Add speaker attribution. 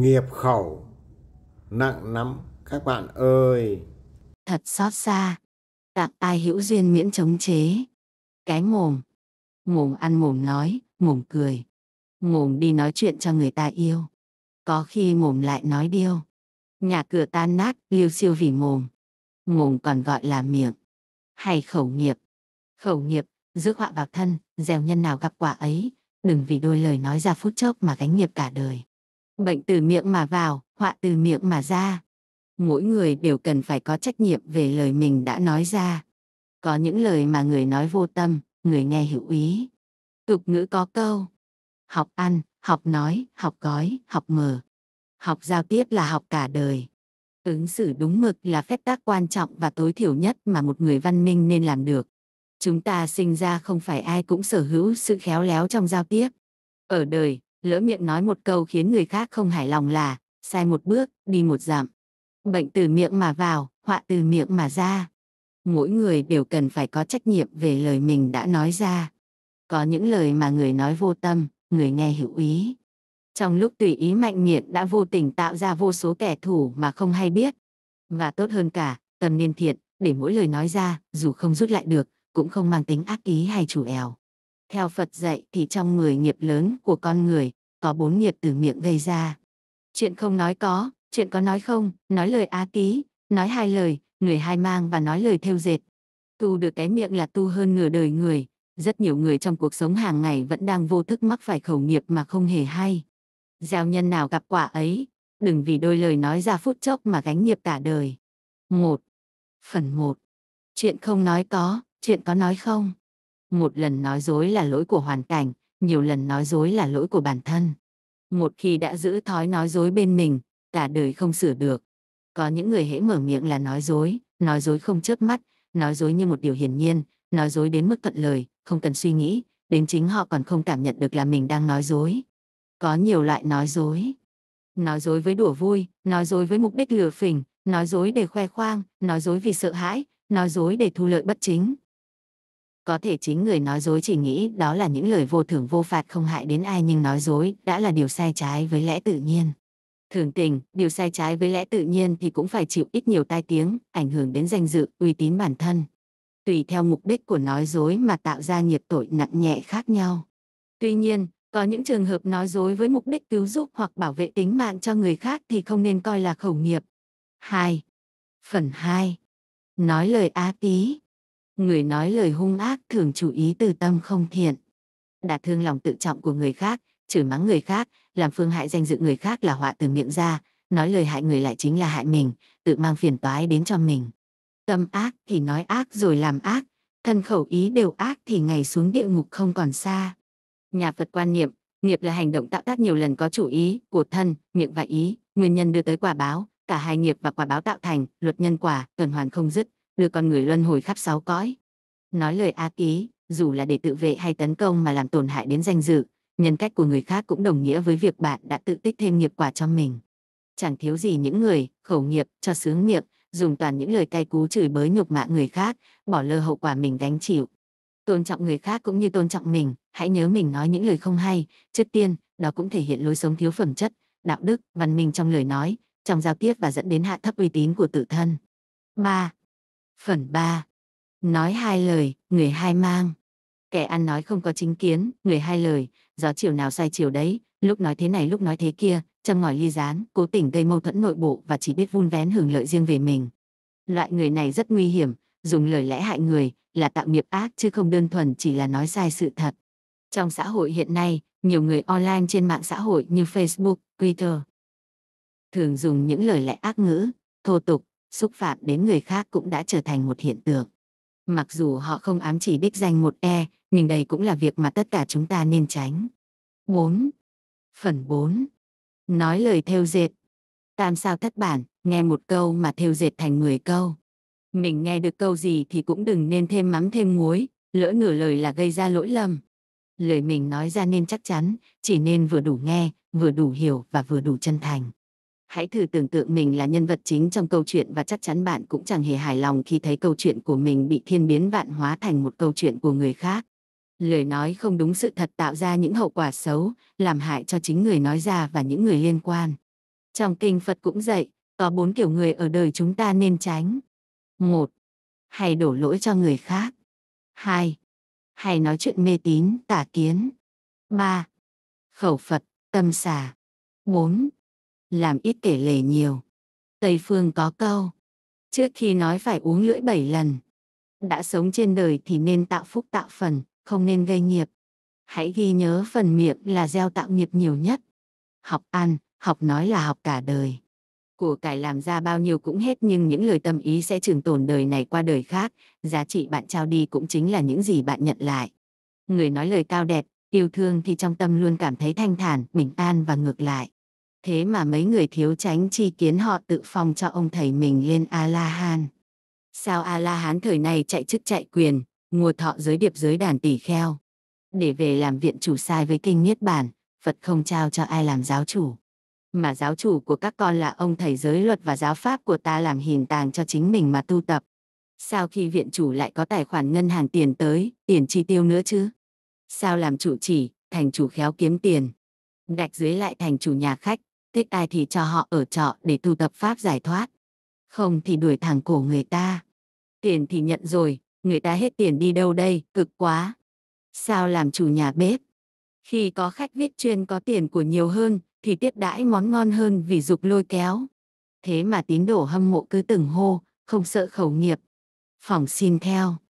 Speaker 1: nghiệp khẩu nặng lắm các bạn ơi thật xót xa tặng ai hữu duyên miễn chống chế cái mồm mồm ăn mồm nói mồm cười mồm đi nói chuyện cho người ta yêu có khi mồm lại nói điêu nhà cửa tan nát liêu siêu vì mồm mồm còn gọi là miệng hay khẩu nghiệp khẩu nghiệp rước họa vào thân gieo nhân nào gặp quả ấy đừng vì đôi lời nói ra phút chốc mà gánh nghiệp cả đời Bệnh từ miệng mà vào, họa từ miệng mà ra. Mỗi người đều cần phải có trách nhiệm về lời mình đã nói ra. Có những lời mà người nói vô tâm, người nghe hữu ý. Tục ngữ có câu. Học ăn, học nói, học gói, học mờ, Học giao tiếp là học cả đời. Ứng xử đúng mực là phép tác quan trọng và tối thiểu nhất mà một người văn minh nên làm được. Chúng ta sinh ra không phải ai cũng sở hữu sự khéo léo trong giao tiếp. Ở đời, lỡ miệng nói một câu khiến người khác không hài lòng là sai một bước, đi một dặm. Bệnh từ miệng mà vào, họa từ miệng mà ra. Mỗi người đều cần phải có trách nhiệm về lời mình đã nói ra. Có những lời mà người nói vô tâm, người nghe hữu ý. Trong lúc tùy ý mạnh miệng đã vô tình tạo ra vô số kẻ thù mà không hay biết. Và tốt hơn cả, tâm niên thiện, để mỗi lời nói ra, dù không rút lại được, cũng không mang tính ác ý hay chủ ẻo. Theo Phật dạy thì trong 10 nghiệp lớn của con người, có bốn nghiệp từ miệng gây ra. Chuyện không nói có, chuyện có nói không, nói lời á ký, nói hai lời, người hai mang và nói lời theo dệt. Tu được cái miệng là tu hơn nửa đời người, rất nhiều người trong cuộc sống hàng ngày vẫn đang vô thức mắc phải khẩu nghiệp mà không hề hay. Gieo nhân nào gặp quả ấy, đừng vì đôi lời nói ra phút chốc mà gánh nghiệp cả đời. 1. Phần 1. Chuyện không nói có, chuyện có nói không một lần nói dối là lỗi của hoàn cảnh nhiều lần nói dối là lỗi của bản thân một khi đã giữ thói nói dối bên mình cả đời không sửa được có những người hễ mở miệng là nói dối nói dối không chớp mắt nói dối như một điều hiển nhiên nói dối đến mức thuận lời không cần suy nghĩ đến chính họ còn không cảm nhận được là mình đang nói dối có nhiều loại nói dối nói dối với đùa vui nói dối với mục đích lừa phỉnh nói dối để khoe khoang nói dối vì sợ hãi nói dối để thu lợi bất chính có thể chính người nói dối chỉ nghĩ đó là những lời vô thưởng vô phạt không hại đến ai nhưng nói dối đã là điều sai trái với lẽ tự nhiên. Thường tình, điều sai trái với lẽ tự nhiên thì cũng phải chịu ít nhiều tai tiếng, ảnh hưởng đến danh dự, uy tín bản thân. Tùy theo mục đích của nói dối mà tạo ra nghiệp tội nặng nhẹ khác nhau. Tuy nhiên, có những trường hợp nói dối với mục đích cứu giúp hoặc bảo vệ tính mạng cho người khác thì không nên coi là khẩu nghiệp. 2. Phần 2. Nói lời ác ý. Người nói lời hung ác thường chủ ý từ tâm không thiện. đã thương lòng tự trọng của người khác, chửi mắng người khác, làm phương hại danh dự người khác là họa từ miệng ra, nói lời hại người lại chính là hại mình, tự mang phiền toái đến cho mình. Tâm ác thì nói ác rồi làm ác, thân khẩu ý đều ác thì ngày xuống địa ngục không còn xa. Nhà Phật quan niệm, nghiệp là hành động tạo tác nhiều lần có chủ ý của thân, miệng và ý, nguyên nhân đưa tới quả báo, cả hai nghiệp và quả báo tạo thành, luật nhân quả, tuần hoàn không dứt, đưa con người luân hồi khắp sáu cõi. Nói lời ác ý, dù là để tự vệ hay tấn công mà làm tổn hại đến danh dự, nhân cách của người khác cũng đồng nghĩa với việc bạn đã tự tích thêm nghiệp quả cho mình. Chẳng thiếu gì những người khẩu nghiệp cho sướng miệng, dùng toàn những lời cay cú chửi bới nhục mạ người khác, bỏ lơ hậu quả mình gánh chịu. Tôn trọng người khác cũng như tôn trọng mình, hãy nhớ mình nói những lời không hay, trước tiên, đó cũng thể hiện lối sống thiếu phẩm chất, đạo đức, văn minh trong lời nói, trong giao tiếp và dẫn đến hạ thấp uy tín của tự thân. 3. Phần 3. Nói hai lời, người hai mang. Kẻ ăn nói không có chính kiến, người hai lời, gió chiều nào sai chiều đấy, lúc nói thế này lúc nói thế kia, châm ngòi ly gián, cố tình gây mâu thuẫn nội bộ và chỉ biết vun vén hưởng lợi riêng về mình. Loại người này rất nguy hiểm, dùng lời lẽ hại người là tạo nghiệp ác chứ không đơn thuần chỉ là nói sai sự thật. Trong xã hội hiện nay, nhiều người online trên mạng xã hội như Facebook, Twitter thường dùng những lời lẽ ác ngữ, thô tục, xúc phạm đến người khác cũng đã trở thành một hiện tượng. Mặc dù họ không ám chỉ đích danh một e, nhưng đây cũng là việc mà tất cả chúng ta nên tránh. 4. Phần 4. Nói lời theo dệt. Tam sao thất bản, nghe một câu mà theo dệt thành 10 câu. Mình nghe được câu gì thì cũng đừng nên thêm mắm thêm muối, lỡ nửa lời là gây ra lỗi lầm. Lời mình nói ra nên chắc chắn, chỉ nên vừa đủ nghe, vừa đủ hiểu và vừa đủ chân thành. Hãy thử tưởng tượng mình là nhân vật chính trong câu chuyện và chắc chắn bạn cũng chẳng hề hài lòng khi thấy câu chuyện của mình bị thiên biến vạn hóa thành một câu chuyện của người khác. Lời nói không đúng sự thật tạo ra những hậu quả xấu, làm hại cho chính người nói ra và những người liên quan. Trong kinh Phật cũng dạy, có bốn kiểu người ở đời chúng ta nên tránh. một, Hay đổ lỗi cho người khác. hai, Hay nói chuyện mê tín, tả kiến. ba, Khẩu Phật, tâm xà. bốn, làm ít kể lể nhiều. Tây phương có câu, trước khi nói phải uống lưỡi bảy lần. Đã sống trên đời thì nên tạo phúc tạo phần, không nên gây nghiệp. Hãy ghi nhớ phần miệng là gieo tạo nghiệp nhiều nhất. Học ăn, học nói là học cả đời. Của cải làm ra bao nhiêu cũng hết nhưng những lời tâm ý sẽ trường tồn đời này qua đời khác. Giá trị bạn trao đi cũng chính là những gì bạn nhận lại. Người nói lời cao đẹp, yêu thương thì trong tâm luôn cảm thấy thanh thản, bình an và ngược lại. Thế mà mấy người thiếu tránh chi kiến họ tự phong cho ông thầy mình lên A-la-hán. Sao A-la-hán thời này chạy chức chạy quyền, ngùa thọ giới điệp giới đàn tỷ kheo. Để về làm viện chủ sai với kinh Niết Bản, Phật không trao cho ai làm giáo chủ. Mà giáo chủ của các con là ông thầy giới luật và giáo pháp của ta làm hình tàng cho chính mình mà tu tập. Sao khi viện chủ lại có tài khoản ngân hàng tiền tới, tiền chi tiêu nữa chứ? Sao làm chủ chỉ, thành chủ khéo kiếm tiền? Đạch dưới lại thành chủ nhà khách, thích ai thì cho họ ở trọ để tu tập pháp giải thoát. Không thì đuổi thẳng cổ người ta. Tiền thì nhận rồi, người ta hết tiền đi đâu đây, cực quá. Sao làm chủ nhà bếp? Khi có khách viết chuyên có tiền của nhiều hơn, thì tiếp đãi món ngon hơn vì dục lôi kéo. Thế mà tín đồ hâm mộ cứ từng hô, không sợ khẩu nghiệp. phỏng xin theo.